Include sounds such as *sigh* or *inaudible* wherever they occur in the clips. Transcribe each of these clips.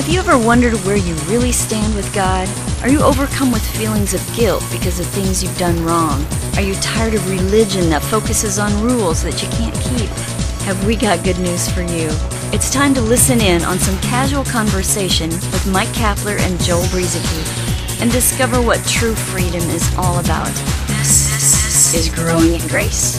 Have you ever wondered where you really stand with God? Are you overcome with feelings of guilt because of things you've done wrong? Are you tired of religion that focuses on rules that you can't keep? Have we got good news for you? It's time to listen in on some casual conversation with Mike Kapler and Joel Brizeke and discover what true freedom is all about. This is growing in grace.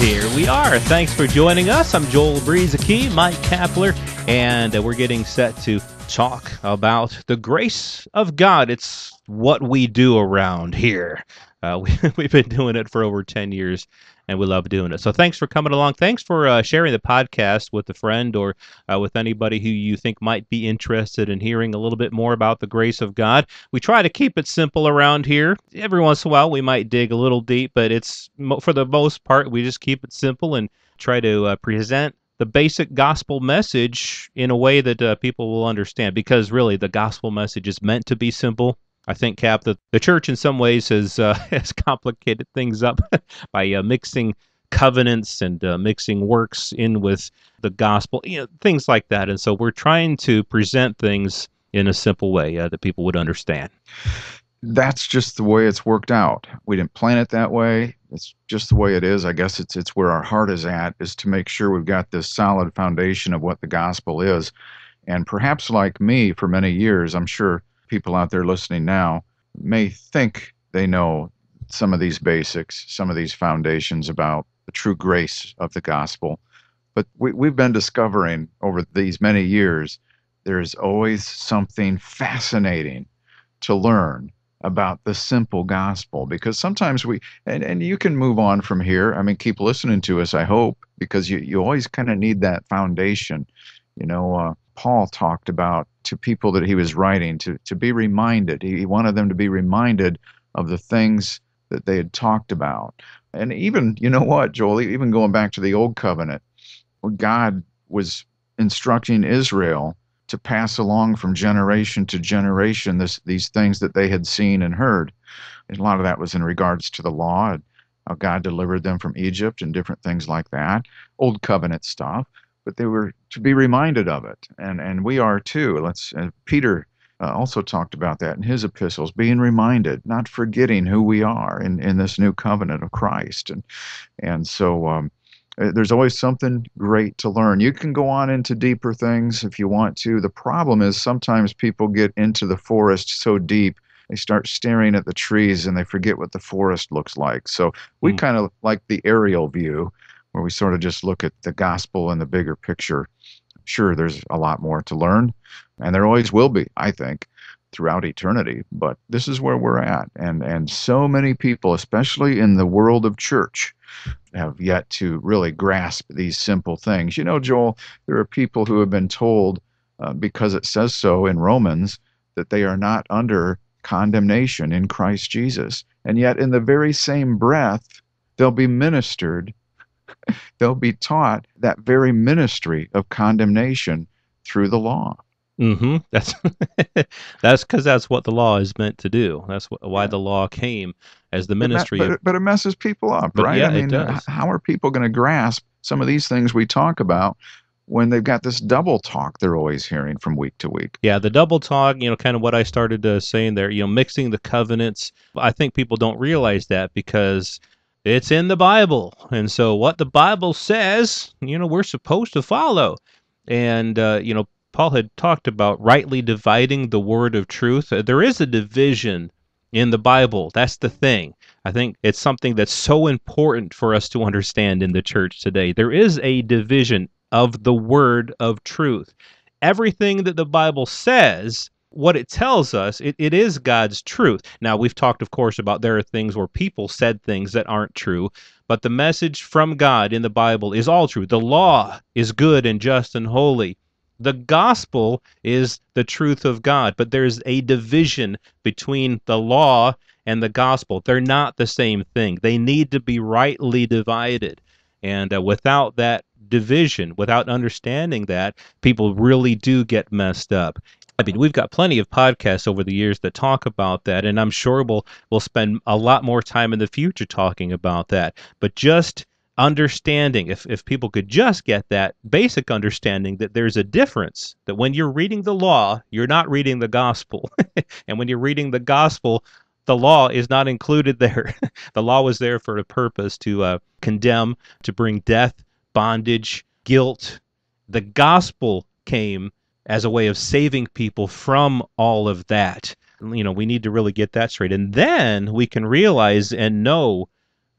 Here we are. Thanks for joining us. I'm Joel Brizeke, Mike Kapler and uh, we're getting set to talk about the grace of God. It's what we do around here. Uh, *laughs* we, we've been doing it for over 10 years and we love doing it. So thanks for coming along. Thanks for uh, sharing the podcast with a friend or uh, with anybody who you think might be interested in hearing a little bit more about the grace of God. We try to keep it simple around here. Every once in a while, we might dig a little deep, but it's for the most part, we just keep it simple and try to uh, present the basic gospel message in a way that uh, people will understand because really the gospel message is meant to be simple. I think, Cap, the church in some ways has, uh, *laughs* has complicated things up *laughs* by uh, mixing covenants and uh, mixing works in with the gospel, you know, things like that. And so we're trying to present things in a simple way uh, that people would understand. That's just the way it's worked out. We didn't plan it that way it's just the way it is. I guess it's it's where our heart is at is to make sure we've got this solid foundation of what the gospel is. And perhaps like me for many years, I'm sure people out there listening now may think they know some of these basics, some of these foundations about the true grace of the gospel. But we, we've been discovering over these many years there's always something fascinating to learn about the simple gospel because sometimes we and, and you can move on from here i mean keep listening to us i hope because you, you always kind of need that foundation you know uh, paul talked about to people that he was writing to, to be reminded he, he wanted them to be reminded of the things that they had talked about and even you know what joel even going back to the old covenant god was instructing israel to pass along from generation to generation this, these things that they had seen and heard. And a lot of that was in regards to the law, how God delivered them from Egypt and different things like that, old covenant stuff. But they were to be reminded of it, and and we are too. Let's uh, Peter. Uh, also talked about that in his epistles, being reminded, not forgetting who we are in, in this new covenant of Christ, and and so um, uh, there's always something great to learn. You can go on into deeper things if you want to. The problem is sometimes people get into the forest so deep they start staring at the trees and they forget what the forest looks like. So we mm. kind of like the aerial view where we sort of just look at the gospel and the bigger picture. Sure, there's a lot more to learn, and there always will be, I think, throughout eternity. But this is where we're at. And and so many people, especially in the world of church, have yet to really grasp these simple things. You know, Joel, there are people who have been told, uh, because it says so in Romans, that they are not under condemnation in Christ Jesus. And yet, in the very same breath, they'll be ministered, *laughs* they'll be taught that very ministry of condemnation through the law. Mm-hmm. That's *laughs* that's because that's what the law is meant to do. That's wh- why yeah. the law came as the ministry. But, but, but it messes people up, right? Yeah, I mean, it does. how are people going to grasp some of these things we talk about when they've got this double talk they're always hearing from week to week. Yeah, the double talk, you know, kind of what I started uh, saying there, you know, mixing the covenants. I think people don't realize that because it's in the Bible. And so what the Bible says, you know, we're supposed to follow. And, uh, you know, Paul had talked about rightly dividing the word of truth. There is a division in the Bible. That's the thing. I think it's something that's so important for us to understand in the church today. There is a division of the word of truth. Everything that the Bible says, what it tells us, it, it is God's truth. Now, we've talked, of course, about there are things where people said things that aren't true, but the message from God in the Bible is all true. The law is good and just and holy the gospel is the truth of God, but there's a division between the law and the gospel. They're not the same thing. They need to be rightly divided. And uh, without that division, without understanding that, people really do get messed up. I mean, we've got plenty of podcasts over the years that talk about that, and I'm sure we'll we'll spend a lot more time in the future talking about that. But just understanding if, if people could just get that basic understanding that there's a difference that when you're reading the law you're not reading the gospel *laughs* and when you're reading the gospel the law is not included there *laughs* the law was there for a purpose to uh, condemn to bring death bondage guilt the gospel came as a way of saving people from all of that you know we need to really get that straight and then we can realize and know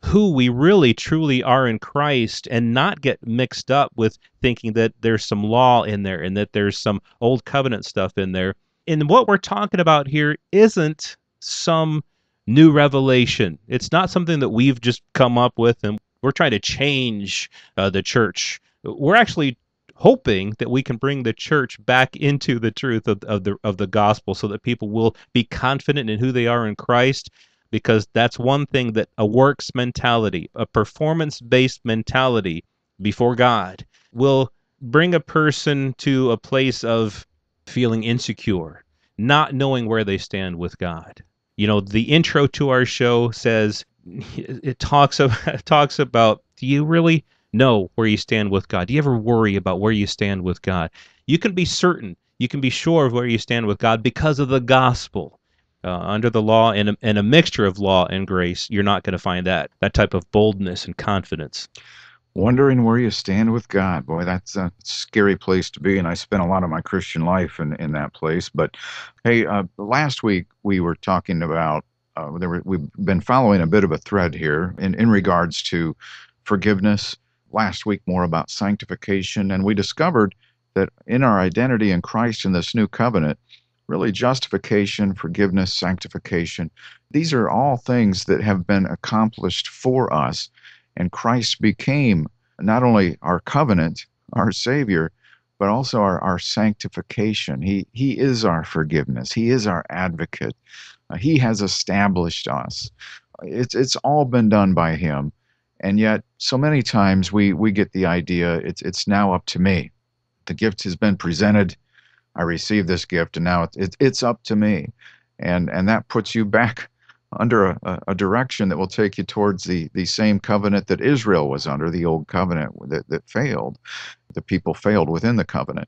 who we really truly are in Christ and not get mixed up with thinking that there's some law in there and that there's some old covenant stuff in there. And what we're talking about here isn't some new revelation. It's not something that we've just come up with and we're trying to change uh, the church. We're actually hoping that we can bring the church back into the truth of, of, the of the gospel so that people will be confident in who they are in Christ because that's one thing that a works mentality, a performance based mentality before God, will bring a person to a place of feeling insecure, not knowing where they stand with God. You know, the intro to our show says *laughs* it talks about, *laughs* talks about do you really know where you stand with God? Do you ever worry about where you stand with God? You can be certain, you can be sure of where you stand with God because of the gospel uh, under the law and a, and a mixture of law and grace, you're not going to find that that type of boldness and confidence. Wondering where you stand with God, boy, that's a scary place to be, and I spent a lot of my Christian life in, in that place. But hey, uh, last week we were talking about uh, were, we've been following a bit of a thread here in, in regards to forgiveness. Last week, more about sanctification, and we discovered that in our identity in Christ in this new covenant, really justification, forgiveness, sanctification. These are all things that have been accomplished for us. And Christ became not only our covenant, our Savior, but also our, our sanctification. He, he is our forgiveness, He is our advocate, uh, He has established us. It's, it's all been done by Him. And yet, so many times we, we get the idea it's, it's now up to me. The gift has been presented I received this gift, and now it's it's up to me. And, and that puts you back *laughs* under a, a, direction that will take you towards the, the same covenant that Israel was under, the old covenant that, that failed. The people failed within the covenant.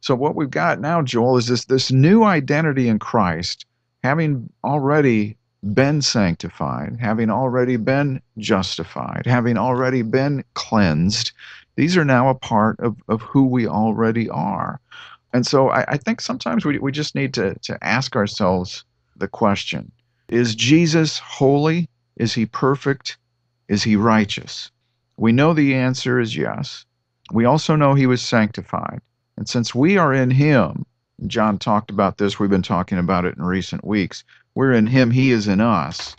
So, what we've got now, Joel, is this, this new identity in Christ, having already been sanctified, having already been justified, having already been cleansed. These are now a part of, of who we already are. And so I, I think sometimes we, we just need to, to ask ourselves the question Is Jesus holy? Is he perfect? Is he righteous? We know the answer is yes. We also know he was sanctified. And since we are in him, John talked about this, we've been talking about it in recent weeks. We're in him, he is in us.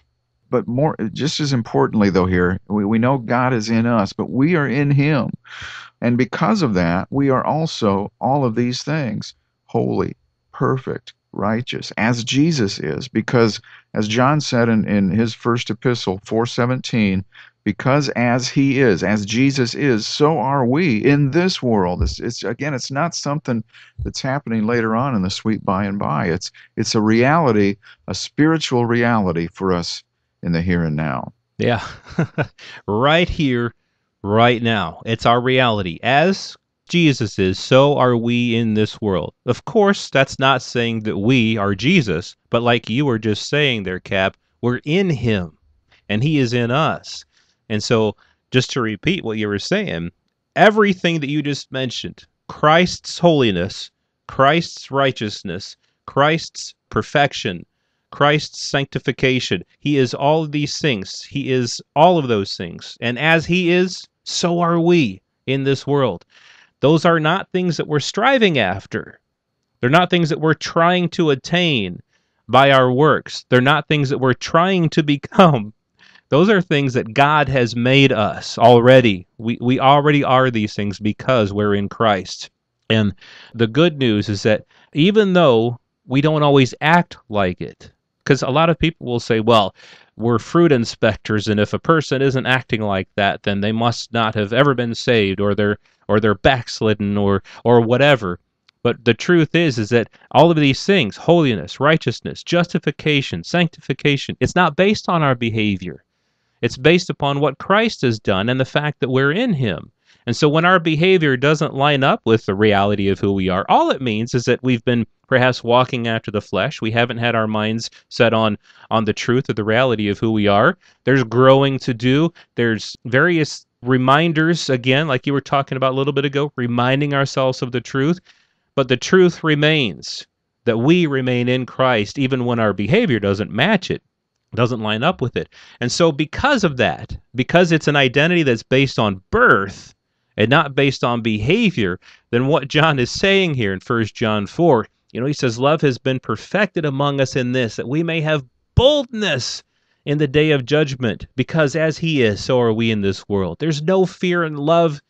But more just as importantly though here, we, we know God is in us, but we are in him. And because of that, we are also all of these things holy, perfect, righteous, as Jesus is. Because as John said in, in his first epistle, 417, because as he is, as Jesus is, so are we in this world. It's, it's again, it's not something that's happening later on in the sweet by and by. It's it's a reality, a spiritual reality for us in the here and now. Yeah, *laughs* right here right now. It's our reality. As Jesus is, so are we in this world. Of course, that's not saying that we are Jesus, but like you were just saying there, Cap, we're in him and he is in us. And so, just to repeat what you were saying, everything that you just mentioned Christ's holiness, Christ's righteousness, Christ's perfection, Christ's sanctification. He is all of these things. He is all of those things. And as He is, so are we in this world. Those are not things that we're striving after. They're not things that we're trying to attain by our works. They're not things that we're trying to *laughs* become. Those are things that God has made us already. We, we already are these things because we're in Christ. And the good news is that even though we don't always act like it, because a lot of people will say, well, were fruit inspectors, and if a person isn't acting like that, then they must not have ever been saved, or they're or they're backslidden, or or whatever. But the truth is, is that all of these things, holiness, righteousness, justification, sanctification, it's not based on our behavior. It's based upon what Christ has done and the fact that we're in him. And so when our behavior doesn't line up with the reality of who we are, all it means is that we've been perhaps walking after the flesh. We haven't had our minds set on on the truth or the reality of who we are. There's growing to do. There's various reminders again, like you were talking about a little bit ago, reminding ourselves of the truth. But the truth remains that we remain in Christ even when our behavior doesn't match it, doesn't line up with it. And so, because of that, because it's an identity that's based on birth and not based on behavior, then what John is saying here in 1 John 4 you know, he says, Love has been perfected among us in this, that we may have boldness in the day of judgment, because as he is, so are we in this world. There's no fear in love,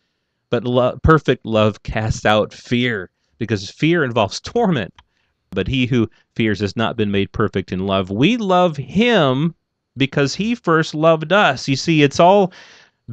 but lo- perfect love casts out fear, because fear involves torment. But he who fears has not been made perfect in love. We love him because he first loved us. You see, it's all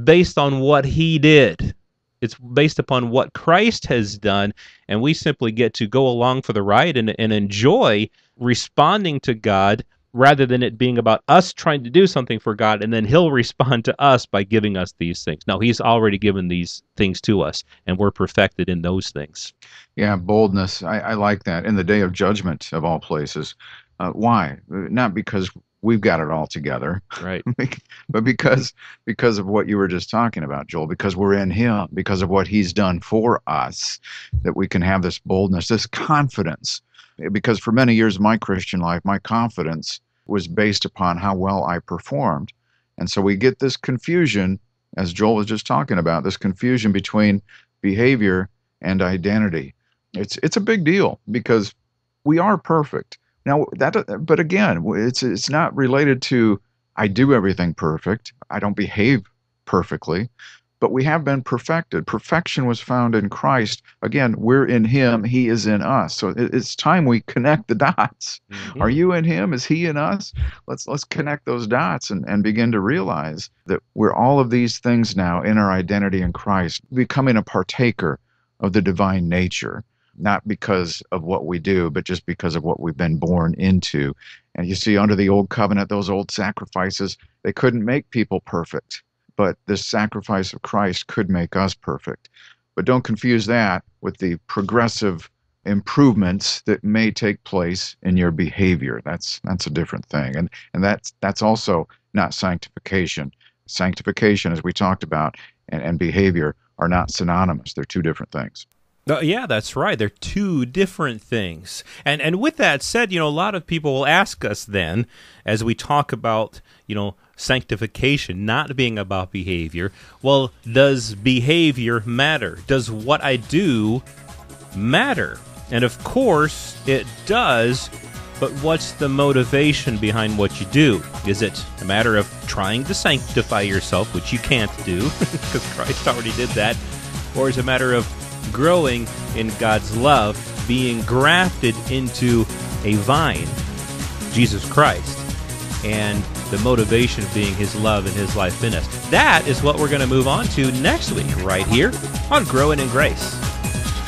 based on what he did it's based upon what Christ has done, and we simply get to go along for the ride and, and enjoy responding to God rather than it being about us trying to do something for God and then he'll *laughs* respond to us by giving us these things. No, he's already given these things to us and we're perfected in those things. Yeah, boldness. I, I like that. In the day of judgment of all places. Uh, why? Uh, not because we've got it all together right *laughs* but because because of what you were just talking about joel because we're in him because of what he's done for us that we can have this boldness this confidence because for many years of my christian life my confidence was based upon how well i performed and so we get this confusion as joel was just talking about this confusion between behavior and identity it's it's a big deal because we are perfect now that, uh, but again, it's it's not related to I do everything perfect. I don't behave perfectly, but we have been perfected. Perfection was found in Christ. Again, we're in Him; He is in us. So it's time we connect the *laughs* dots. Mm-hmm. Are you in Him? Is He in us? Let's let's connect those dots and and begin to realize that we're all of these things now in our identity in Christ, becoming a partaker of the divine nature not because of what we do, but just because of what we've been born into. And you see, under the old covenant, those old sacrifices, they couldn't make people perfect, but this sacrifice of Christ could make us perfect. But don't confuse that with the progressive improvements that may take place in your behavior. That's that's a different thing. And and that's that's also not sanctification. Sanctification, as we talked about, and, and behavior are not synonymous. They're two different things. Uh, yeah, that's right. They're two different things. And and with that said, you know, a lot of people will ask us then as we talk about, you know, sanctification not being about behavior, well, does behavior matter? Does what I do matter? And of course, it does. But what's the motivation behind what you do? Is it a matter of trying to sanctify yourself, which you can't do because *laughs* Christ already did that? Or is it a matter of growing in God's love, being grafted into a vine, Jesus Christ, and the motivation being his love and his life in us. That is what we're going to move on to next week, right here on Growing in Grace.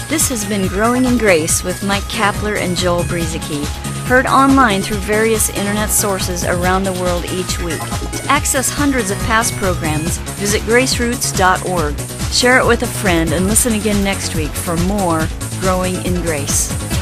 This has been Growing in Grace with Mike Kapler and Joel Brizeke. Heard online through various internet sources around the world each week. To access hundreds of past programs, visit graceroots.org. Share it with a friend and listen again next week for more Growing in Grace.